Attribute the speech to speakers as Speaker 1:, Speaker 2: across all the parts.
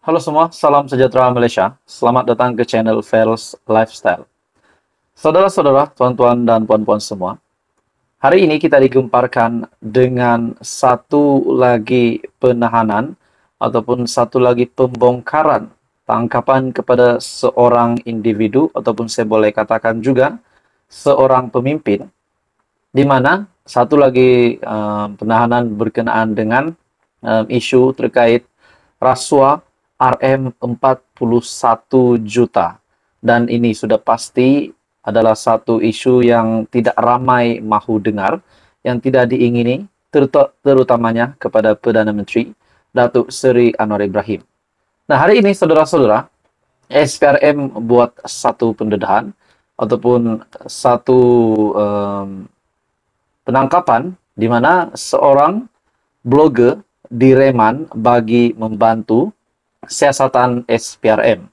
Speaker 1: Halo semua, salam sejahtera Malaysia. Selamat datang ke channel Fels Lifestyle. Saudara-saudara, tuan-tuan dan puan-puan semua, Hari ini kita digemparkan dengan satu lagi penahanan ataupun satu lagi pembongkaran tangkapan kepada seorang individu ataupun saya boleh katakan juga seorang pemimpin di mana satu lagi um, penahanan berkenaan dengan um, isu terkait rasuah RM 41 juta dan ini sudah pasti adalah satu isu yang tidak ramai mahu dengar, yang tidak diingini, terutamanya kepada Perdana Menteri Datuk Seri Anwar Ibrahim. Nah, hari ini saudara-saudara, SPRM buat satu pendedahan ataupun satu um, penangkapan di mana seorang blogger direman bagi membantu siasatan SPRM.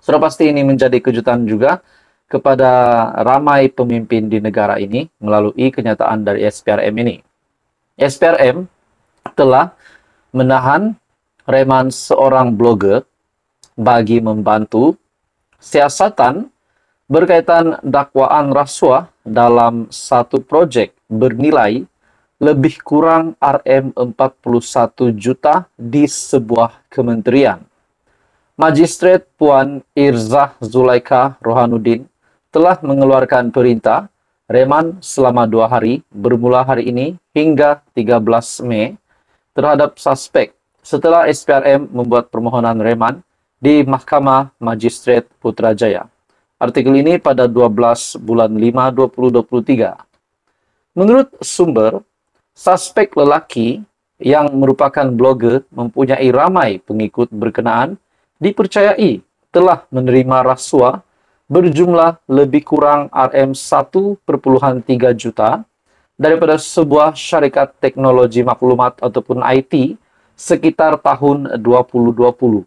Speaker 1: Sudah pasti ini menjadi kejutan juga kepada ramai pemimpin di negara ini melalui kenyataan dari SPRM ini. SPRM telah menahan reman seorang blogger bagi membantu siasatan berkaitan dakwaan rasuah dalam satu projek bernilai lebih kurang RM41 juta di sebuah kementerian. Magistrat Puan Irzah Zulaika Rohanuddin telah mengeluarkan perintah reman selama dua hari bermula hari ini hingga 13 Mei terhadap suspek setelah SPRM membuat permohonan reman di Mahkamah Magistrate Putrajaya. Artikel ini pada 12 bulan 5 2023. Menurut sumber, suspek lelaki yang merupakan blogger mempunyai ramai pengikut berkenaan dipercayai telah menerima rasuah berjumlah lebih kurang RM 1,3 juta daripada sebuah syarikat teknologi maklumat ataupun IT sekitar tahun 2020.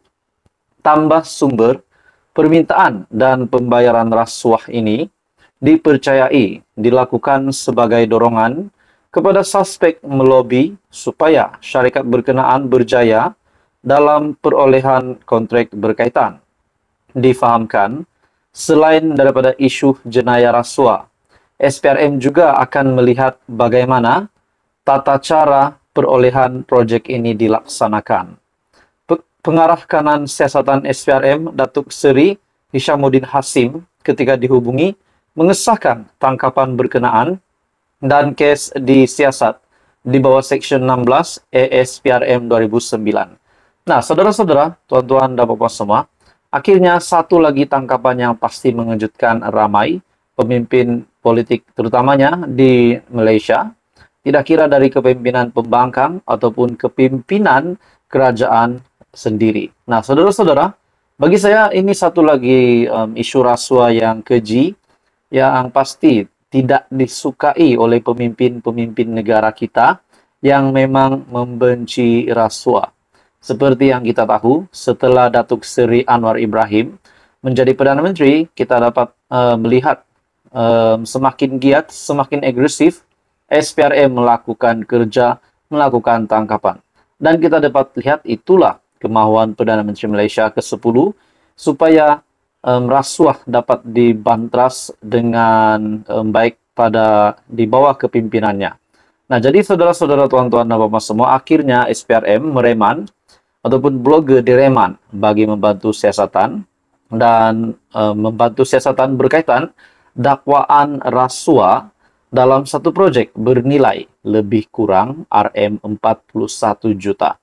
Speaker 1: Tambah sumber, permintaan dan pembayaran rasuah ini dipercayai dilakukan sebagai dorongan kepada suspek melobi supaya syarikat berkenaan berjaya dalam perolehan kontrak berkaitan. Difahamkan Selain daripada isu jenayah rasuah, SPRM juga akan melihat bagaimana tata cara perolehan projek ini dilaksanakan. pengarah kanan siasatan SPRM Datuk Seri Hishamuddin Hasim ketika dihubungi mengesahkan tangkapan berkenaan dan kes di siasat di bawah Seksyen 16 ESPRM 2009. Nah, saudara-saudara, tuan-tuan dan bapak semua, Akhirnya satu lagi tangkapan yang pasti mengejutkan ramai pemimpin politik terutamanya di Malaysia. Tidak kira dari kepimpinan pembangkang ataupun kepimpinan kerajaan sendiri. Nah, saudara-saudara, bagi saya ini satu lagi um, isu rasuah yang keji yang pasti tidak disukai oleh pemimpin-pemimpin negara kita yang memang membenci rasuah. Seperti yang kita tahu, setelah Datuk Seri Anwar Ibrahim menjadi Perdana Menteri, kita dapat uh, melihat um, semakin giat, semakin agresif, SPRM melakukan kerja, melakukan tangkapan. Dan kita dapat lihat itulah kemahuan Perdana Menteri Malaysia ke-10 supaya um, eh, rasuah dapat dibantras dengan um, baik pada di bawah kepimpinannya. Nah, jadi saudara-saudara tuan-tuan dan bapak semua, akhirnya SPRM mereman ataupun blogger di bagi membantu siasatan dan e, membantu siasatan berkaitan dakwaan rasuah dalam satu proyek bernilai lebih kurang RM 41 juta.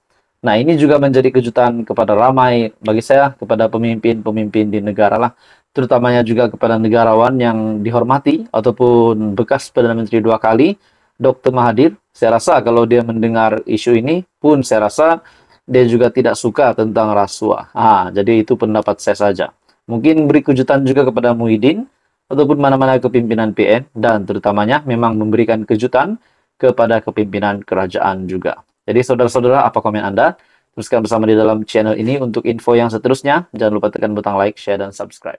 Speaker 1: Nah, ini juga menjadi kejutan kepada ramai bagi saya kepada pemimpin-pemimpin di negara lah, terutamanya juga kepada negarawan yang dihormati ataupun bekas Perdana Menteri dua kali, Dr. Mahathir. Saya rasa kalau dia mendengar isu ini pun saya rasa dia juga tidak suka tentang rasuah. Ah, jadi itu pendapat saya saja. Mungkin beri kejutan juga kepada Muhyiddin ataupun mana-mana kepimpinan PN dan terutamanya memang memberikan kejutan kepada kepimpinan kerajaan juga. Jadi saudara-saudara, apa komen Anda? Teruskan bersama di dalam channel ini untuk info yang seterusnya. Jangan lupa tekan butang like, share, dan subscribe.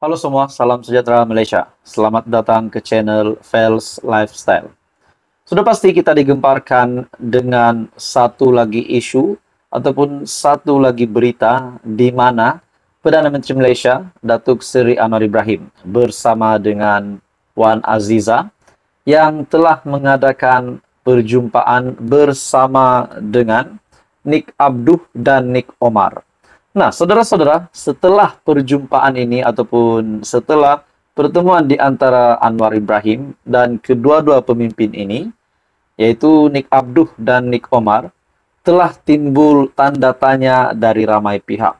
Speaker 1: Halo semua, salam sejahtera Malaysia. Selamat datang ke channel Fels Lifestyle. Sudah pasti kita digemparkan dengan satu lagi isu ataupun satu lagi berita di mana Perdana Menteri Malaysia Datuk Seri Anwar Ibrahim bersama dengan Wan Aziza yang telah mengadakan perjumpaan bersama dengan Nick Abduh dan Nick Omar. Nah, saudara-saudara, setelah perjumpaan ini ataupun setelah Pertemuan di antara Anwar Ibrahim dan kedua-dua pemimpin ini, yaitu Nik Abduh dan Nik Omar, telah timbul tanda tanya dari ramai pihak.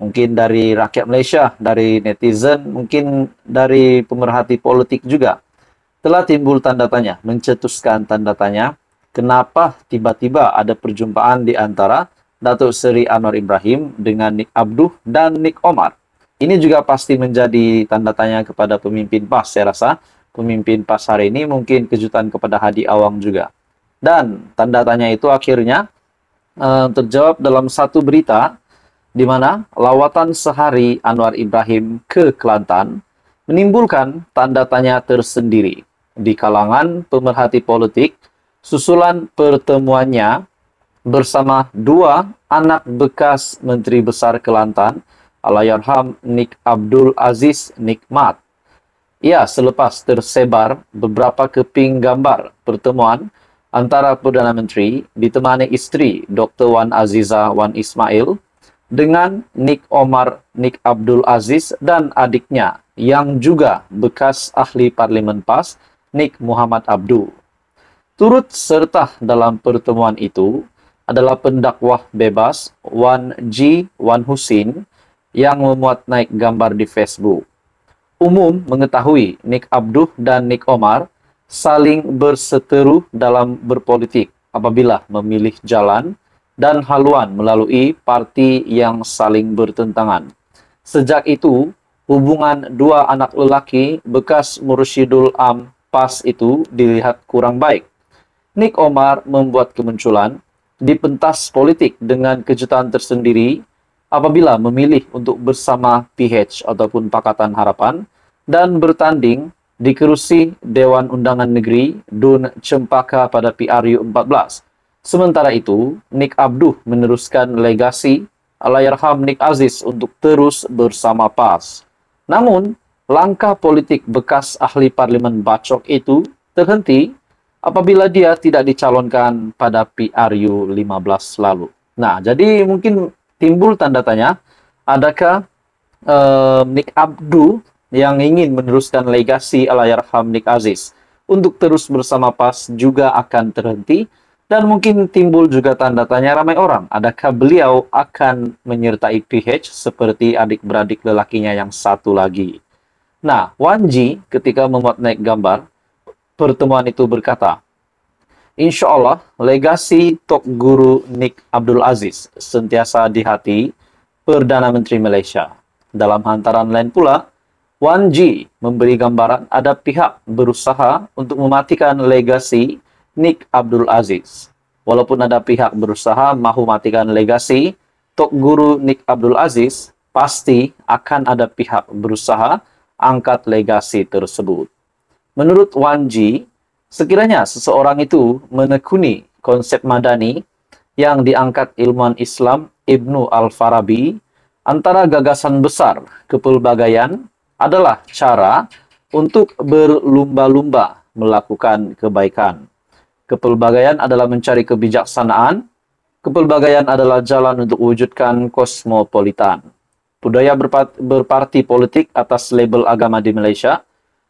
Speaker 1: Mungkin dari rakyat Malaysia, dari netizen, mungkin dari pemerhati politik juga. Telah timbul tanda tanya, mencetuskan tanda tanya, kenapa tiba-tiba ada perjumpaan di antara Datuk Seri Anwar Ibrahim dengan Nik Abduh dan Nik Omar. Ini juga pasti menjadi tanda tanya kepada pemimpin PAS. Saya rasa pemimpin PAS hari ini mungkin kejutan kepada Hadi Awang juga. Dan tanda tanya itu akhirnya uh, terjawab dalam satu berita di mana lawatan sehari Anwar Ibrahim ke Kelantan menimbulkan tanda tanya tersendiri di kalangan pemerhati politik susulan pertemuannya bersama dua anak bekas Menteri Besar Kelantan Alayarham Nik Abdul Aziz Nikmat. Ia ya, selepas tersebar beberapa keping gambar pertemuan antara Perdana Menteri ditemani isteri Dr. Wan Aziza Wan Ismail dengan Nik Omar Nik Abdul Aziz dan adiknya yang juga bekas ahli Parlimen PAS Nik Muhammad Abdul. Turut serta dalam pertemuan itu adalah pendakwah bebas Wan Ji Wan Husin yang memuat naik gambar di Facebook. Umum mengetahui Nick Abduh dan Nick Omar saling berseteru dalam berpolitik apabila memilih jalan dan haluan melalui parti yang saling bertentangan. Sejak itu, hubungan dua anak lelaki bekas Mursyidul Am Pas itu dilihat kurang baik. Nick Omar membuat kemunculan di pentas politik dengan kejutan tersendiri apabila memilih untuk bersama PH ataupun Pakatan Harapan dan bertanding di kerusi Dewan Undangan Negeri Dun Cempaka pada PRU 14. Sementara itu, Nick Abduh meneruskan legasi Alayarham Nick Aziz untuk terus bersama PAS. Namun, langkah politik bekas ahli parlimen Bacok itu terhenti apabila dia tidak dicalonkan pada PRU 15 lalu. Nah, jadi mungkin timbul tanda tanya, adakah uh, eh, Nick Abdu yang ingin meneruskan legasi Alayarham Nick Aziz untuk terus bersama PAS juga akan terhenti dan mungkin timbul juga tanda tanya ramai orang, adakah beliau akan menyertai PH seperti adik-beradik lelakinya yang satu lagi. Nah, Wanji ketika memuat naik gambar, pertemuan itu berkata, Insya Allah, legasi Tok Guru Nik Abdul Aziz sentiasa di hati Perdana Menteri Malaysia. Dalam hantaran lain pula, Wan Ji memberi gambaran ada pihak berusaha untuk mematikan legasi Nik Abdul Aziz. Walaupun ada pihak berusaha mahu matikan legasi Tok Guru Nik Abdul Aziz, pasti akan ada pihak berusaha angkat legasi tersebut. Menurut Wan Ji, Sekiranya seseorang itu menekuni konsep madani yang diangkat ilmuwan Islam Ibnu Al-Farabi, antara gagasan besar kepelbagaian adalah cara untuk berlumba-lumba melakukan kebaikan. Kepelbagaian adalah mencari kebijaksanaan. Kepelbagaian adalah jalan untuk wujudkan kosmopolitan. Budaya berparti politik atas label agama di Malaysia.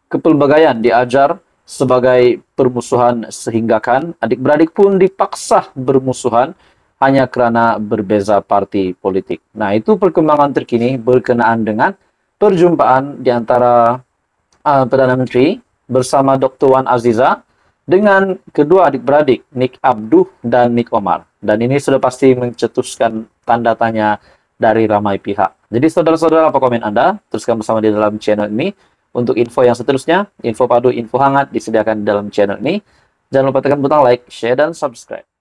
Speaker 1: Kepelbagaian diajar sebagai permusuhan sehinggakan adik-beradik pun dipaksa bermusuhan hanya kerana berbeza parti politik. Nah, itu perkembangan terkini berkenaan dengan perjumpaan di antara uh, Perdana Menteri bersama Dr. Wan Aziza dengan kedua adik-beradik Nick Abduh dan Nick Omar. Dan ini sudah pasti mencetuskan tanda tanya dari ramai pihak. Jadi saudara-saudara apa komen Anda? Teruskan bersama di dalam channel ini. Untuk info yang seterusnya, info padu, info hangat disediakan dalam channel ini. Jangan lupa tekan butang like, share, dan subscribe.